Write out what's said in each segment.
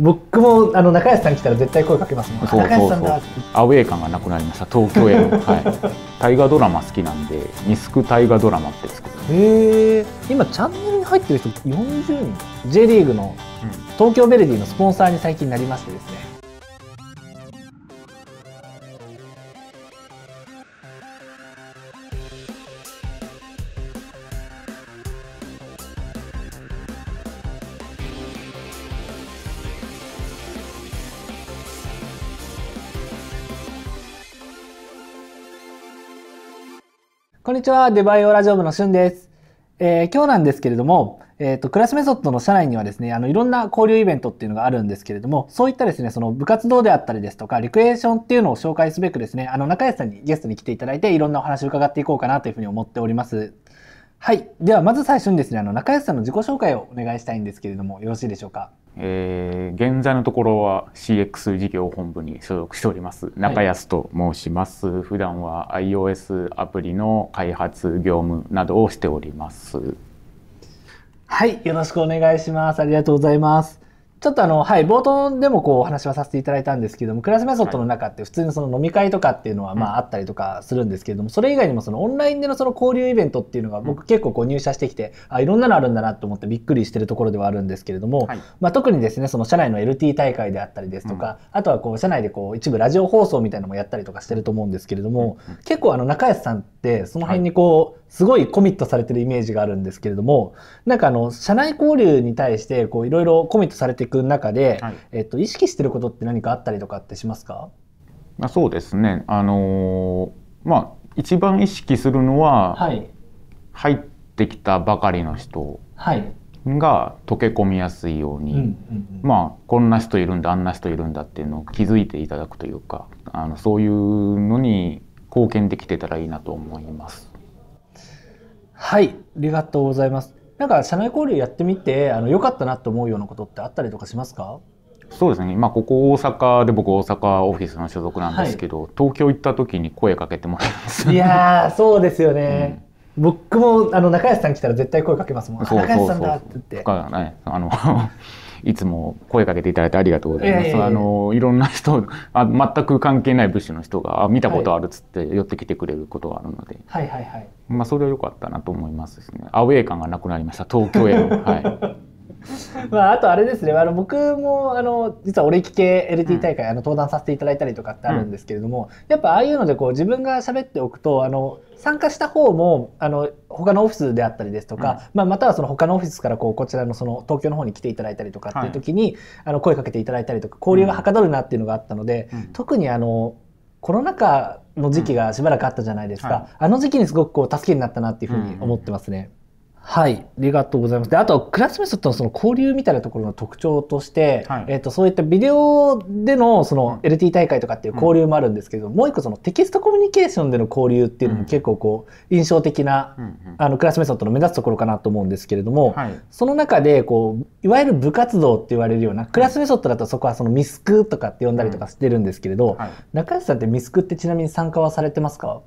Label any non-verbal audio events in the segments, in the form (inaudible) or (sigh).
僕もあの中谷さん来たら絶対声かけますもんそうそうそうアウェー感がなくなりました東京への、はい、(laughs) 大河ドラマ好きなんで「ミスク大河ドラマ」って作ってへえ今チャンネルに入ってる人40人 J リーグの東京ヴェルディのスポンサーに最近なりましてですねこんにちは、デバイオラジオ部のしゅんです。えー、今日なんですけれども、えっ、ー、と、クラスメソッドの社内にはですね、あの、いろんな交流イベントっていうのがあるんですけれども、そういったですね、その部活動であったりですとか、リクエーションっていうのを紹介すべくですね、あの、中谷さんにゲストに来ていただいて、いろんなお話を伺っていこうかなというふうに思っております。はい。では、まず最初にですね、あの、中安さんの自己紹介をお願いしたいんですけれども、よろしいでしょうか。えー、現在のところは CX 事業本部に所属しております中安と申します、はい、普段は iOS アプリの開発業務などをしておりますはいよろしくお願いしますありがとうございますちょっとあの、はい、冒頭でもこうお話はさせていただいたんですけども、クラスメソッドの中って普通にその飲み会とかっていうのはまああったりとかするんですけれども、それ以外にもそのオンラインでのその交流イベントっていうのが僕結構こう入社してきて、あ、いろんなのあるんだなと思ってびっくりしてるところではあるんですけれども、はい、まあ特にですね、その社内の LT 大会であったりですとか、うん、あとはこう社内でこう一部ラジオ放送みたいなのもやったりとかしてると思うんですけれども、結構あの中安さんってその辺にこう、すごいコミットされてるイメージがあるんですけれども、なんかあの、社内交流に対して、こう、いろいろコミットされてく中で、はい、えっと、意識してることって何かあったりとかってしますか、まあ、そうですね、あのー、まあ、一番意識するのは、はい、入ってきたばかりの人が溶け込みやすいように、はい、まあ、こんな人いるんだあんな人いるんだっていうのを気づいていただくというかあのそういうのに貢献できてたらいいなと思います。はい、ありがとうございます。なんか社内交流やってみてあの良かったなと思うようなことってあったりとかしますかそうですねまあ、ここ大阪で僕大阪オフィスの所属なんですけど、はい、東京行った時に声かけてもらいますいやそうですよね、うん、僕もあの中安さん来たら絶対声かけますもん「そうそうそう中安さんだ」って言って。ね、あのいつも声かけていただいてありがとうございます。えー、あのいろんな人 (laughs) あ全く関係ない部署の人が見たことあるっつって寄ってきてくれることがあるので、はいはいはいはい、まあそれは良かったなと思いますしね。アウェー感がなくなりました東京への。は (laughs) い (laughs) まあ、あとあれですね、あの僕もあの実はオレキ系 LT 大会、うん、あの登壇させていただいたりとかってあるんですけれども、うん、やっぱああいうのでこう自分が喋っておくとあの参加した方もあの他のオフィスであったりですとか、うん、まあ、またはその他のオフィスからこうこちらのその東京の方に来ていただいたりとかっていう時に、はい、あの声かけていただいたりとか交流がはかどるなっていうのがあったので、特にあのコロナ禍の時期がしばらくあったじゃないですか、はい、あの時期にすごくこう助けになったなっていうふうに思ってますね。はい、ありがとうございます。で、あとクラスメソトとのその交流みたいなところの特徴として、はい、えっ、ー、とそういったビデオでのその LT 大会とかっていう交流もあるんですけど、うん、もう一個そのテキストコミュニケーションでの交流っていうのも結構こう印象的な、うん、あのクラスメソトドの目立つところかなと思うんですけれども、はい、その中でこういわゆる部活動って言われるようなクラスメットだとそこはそのミスクとかって呼んだりとかしてるんですけれど、うんはい、中西さんってミスクってちなみに参加はされてますか？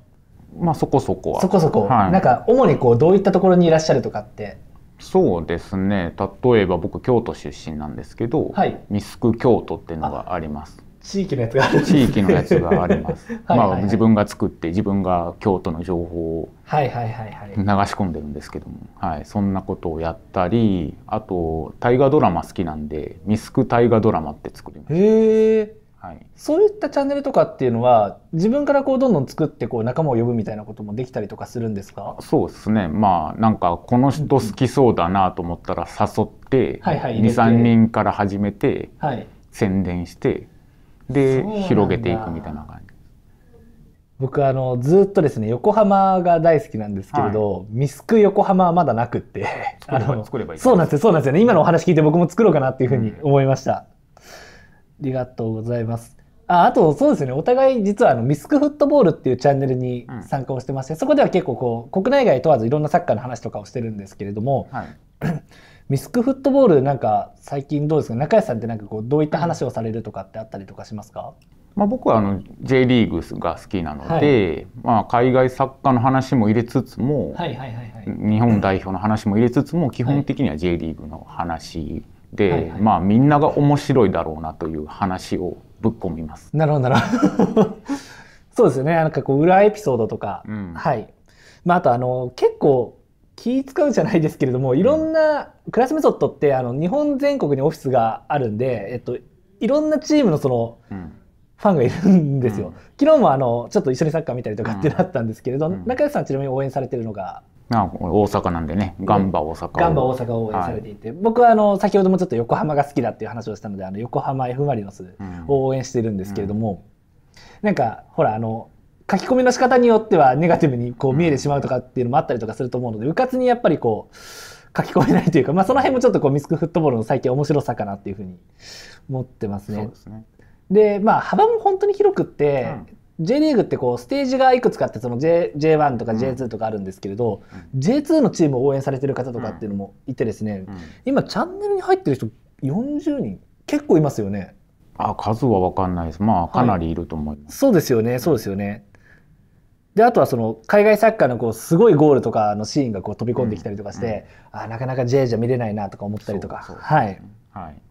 まあそこそこは。そこそこ。はい、なんか主にこうどういったところにいらっしゃるとかって。そうですね。例えば僕京都出身なんですけど、はい、ミスク京都っていうのがあります。地域のやつがあ地域のやつがあります。(laughs) まあ自分が作って自分が京都の情報を流し込んでるんですけども、はい、はいそんなことをやったり、あと大河ドラマ好きなんでミスク大河ドラマって作りました。へえ。はい、そういったチャンネルとかっていうのは自分からこうどんどん作ってこう仲間を呼ぶみたいなこともできたりとかするんですかそうですねまあなんかこの人好きそうだなと思ったら誘って、はいはい、23人から始めて、はい、宣伝してで広げていくみたいな感じ。僕あのずっとですね横浜が大好きなんですけれど、はい、ミスク横浜はまだなくってあのそうなんですよそうなんですよね今のお話聞いて僕も作ろうかなっていうふうに思いました。うんりがとうございます。ああとそうですねお互い実はあのミスクフットボールっていうチャンネルに参加をしてまして、うん、そこでは結構こう国内外問わずいろんなサッカーの話とかをしてるんですけれども、はい、(clears throat) ミスクフットボールなんか最近どうですか中谷さんってなんかこうどういった話をされるとかってあったりとかしますか、まあ、僕はあの J リーグが好きなので、はい、まあ、海外サッカーの話も入れつつも、はいはいはいはい、日本代表の話も入れつつも基本的には J リーグの話で、はいはい、まあみんなが面白いだろうなという話をぶっ込みます。なるほどなるほどそうですよねなんかこう裏エピソードとか、うん、はい、まあ、あとあの結構気使うじゃないですけれどもいろんなクラスメソッドってあの日本全国にオフィスがあるんで、えっと、いろんなチームのその、ファンがいるんですよ、うん、昨日もあのちょっと一緒にサッカー見たりとかってなったんですけれど、うん、中谷さんちなみに応援されてるのがあ大阪なんでねガンバ大阪ガンバ大阪を応援されていて、はい、僕はあの先ほどもちょっと横浜が好きだっていう話をしたのであの横浜 F・ マリノスを応援してるんですけれども、うんうん、なんかほらあの書き込みの仕方によってはネガティブにこう見えてしまうとかっていうのもあったりとかすると思うので、うかつにやっぱりこう書き込めないというか、まあ、その辺もちょっとこうミスクフットボールの最近面白さかなっていうふうに思ってますね。で、ね、まあ幅も本当に広くって、うん、J リーグってこうステージがいくつかあってその、J、J1 とか J2 とかあるんですけれど、うん、J2 のチームを応援されてる方とかっていうのもいてですね、うんうん、今チャンネルに入ってる人40人結構いますよね。あ数は分かんないです。まあかなりいると思います。はい、そうですよねそうですよね。であとはその海外サッカーのこうすごいゴールとかのシーンがこう飛び込んできたりとかして、うん、あなかなか J じゃ見れないなとか思ったりとか。そうそうね、はい、はい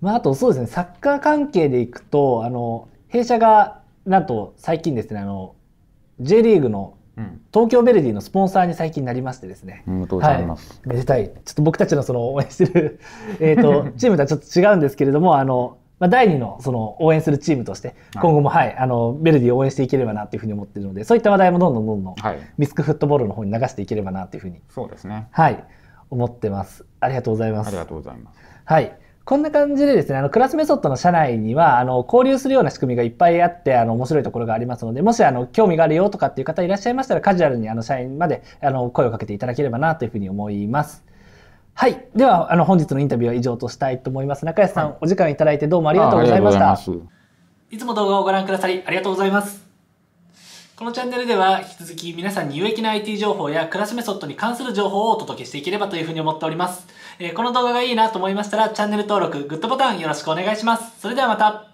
まあ、あとそうですねサッカー関係でいくとあの弊社がなんと最近ですねあの J リーグの東京ヴェルディのスポンサーに最近なりましてですね。うん、はい、めでたい。ちょっと僕たちのその応援してる (laughs) えっと (laughs) チームとはちょっと違うんですけれども、あのまあ第二のその応援するチームとして今後もはい、あのヴェルディを応援していければなというふうに思っているので、そういった話題もどんどんどんどん、はい、ミスクフットボールの方に流していければなというふうに。そうですね。はい、思ってます。ありがとうございます。ありがとうございます。はい。こんな感じでですね、あの、クラスメソッドの社内には、あの、交流するような仕組みがいっぱいあって、あの、面白いところがありますので、もし、あの、興味があるよとかっていう方いらっしゃいましたら、カジュアルに、あの、社員まで、あの、声をかけていただければな、というふうに思います。はい。では、あの、本日のインタビューは以上としたいと思います。中谷さん、はい、お時間いただいてどうもありがとうございました。いつも動画をご覧くださり、ありがとうございます。このチャンネルでは引き続き皆さんに有益な IT 情報や暮らしメソッドに関する情報をお届けしていければというふうに思っております。えー、この動画がいいなと思いましたらチャンネル登録、グッドボタンよろしくお願いします。それではまた